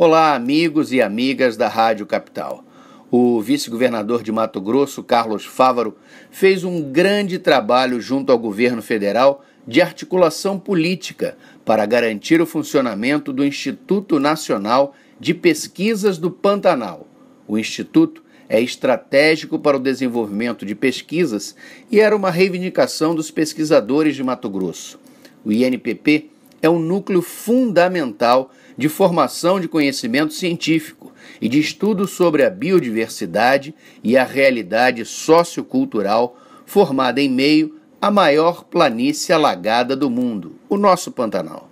Olá, amigos e amigas da Rádio Capital. O vice-governador de Mato Grosso, Carlos Fávaro, fez um grande trabalho junto ao governo federal de articulação política para garantir o funcionamento do Instituto Nacional de Pesquisas do Pantanal. O Instituto é estratégico para o desenvolvimento de pesquisas e era uma reivindicação dos pesquisadores de Mato Grosso. O INPP é um núcleo fundamental de formação de conhecimento científico e de estudo sobre a biodiversidade e a realidade sociocultural formada em meio à maior planície alagada do mundo, o nosso Pantanal.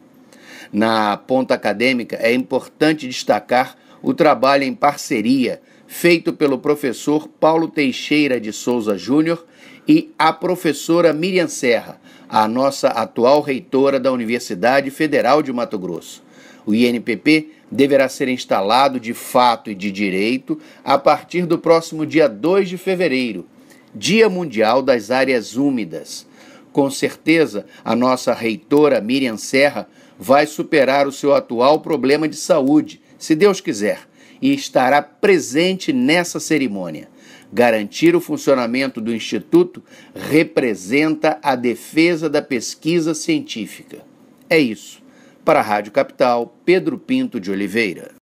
Na ponta acadêmica, é importante destacar o trabalho em parceria feito pelo professor Paulo Teixeira de Souza Júnior e a professora Miriam Serra, a nossa atual reitora da Universidade Federal de Mato Grosso. O INPP deverá ser instalado de fato e de direito a partir do próximo dia 2 de fevereiro, Dia Mundial das Áreas Úmidas. Com certeza, a nossa reitora Miriam Serra vai superar o seu atual problema de saúde, se Deus quiser e estará presente nessa cerimônia. Garantir o funcionamento do Instituto representa a defesa da pesquisa científica. É isso. Para a Rádio Capital, Pedro Pinto de Oliveira.